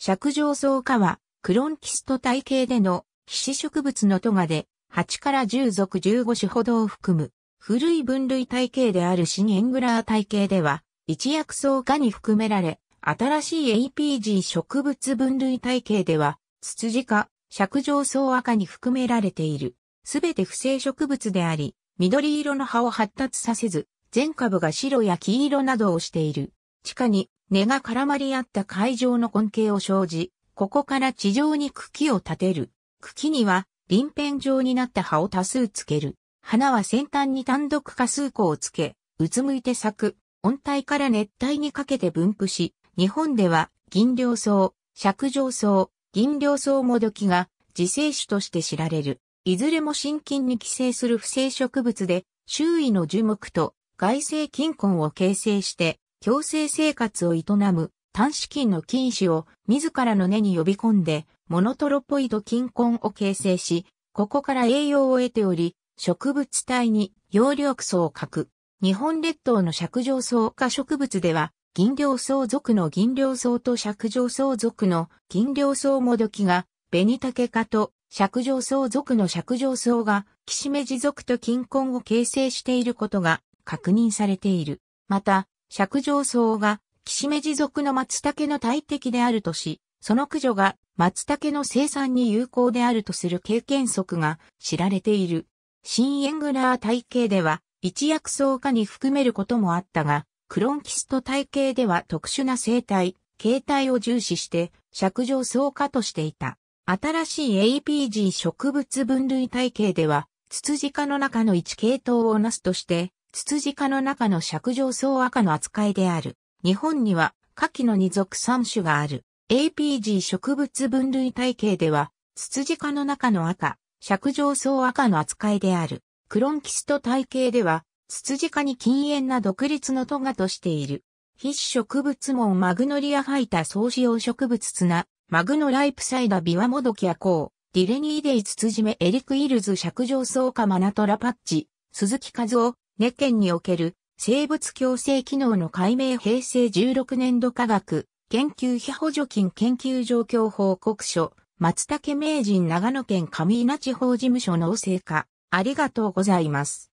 尺状草科は、クロンキスト体系での、皮脂植物のトガで、8から10属15種ほどを含む、古い分類体系であるシニエングラー体系では、一薬草科に含められ、新しい APG 植物分類体系では、ツツジ科、尺状草赤に含められている。すべて不正植物であり、緑色の葉を発達させず、全株が白や黄色などをしている。地下に根が絡まり合った海上の根茎を生じ、ここから地上に茎を立てる。茎には、臨辺状になった葉を多数つける。花は先端に単独多数個をつけ、うつむいて咲く。温帯から熱帯にかけて分布し、日本では銀両草、尺上草、銀両草もどきが自生種として知られる。いずれも新菌に寄生する不正植物で、周囲の樹木と外生菌根を形成して強制生活を営む短資金の菌糸を自らの根に呼び込んで、モノトロポイド菌根を形成し、ここから栄養を得ており、植物体に葉緑層をく。日本列島の尺状草化植物では、銀梁草属の銀梁草と尺状草属の銀梁草もどきが、紅竹科と尺状草属の尺状草が、キシメジ属と菌根を形成していることが確認されている。また、釈上僧が、岸目地族の松茸の大敵であるとし、その駆除が松茸の生産に有効であるとする経験則が知られている。新エングラー体系では一薬草化に含めることもあったが、クロンキスト体系では特殊な生態、形態を重視して釈上草化としていた。新しい APG 植物分類体系では、ツツジ科の中の一系統をなすとして、ツツジ科の中の尺状層赤の扱いである。日本には、夏季の二属三種がある。APG 植物分類体系では、ツツジ科の中の赤、尺状層赤の扱いである。クロンキスト体系では、ツツジ科に禁煙な独立のトガとしている。必植物門マグノリアハイタ総使用植物ツナ、マグノライプサイダビワモドキアコウ、ディレニーデイツツジメエリクイルズ尺状草カマナトラパッチ、鈴木和夫、根県における生物共生機能の解明平成16年度科学研究費補助金研究状況報告書松竹名人長野県上稲地方事務所の成果ありがとうございます。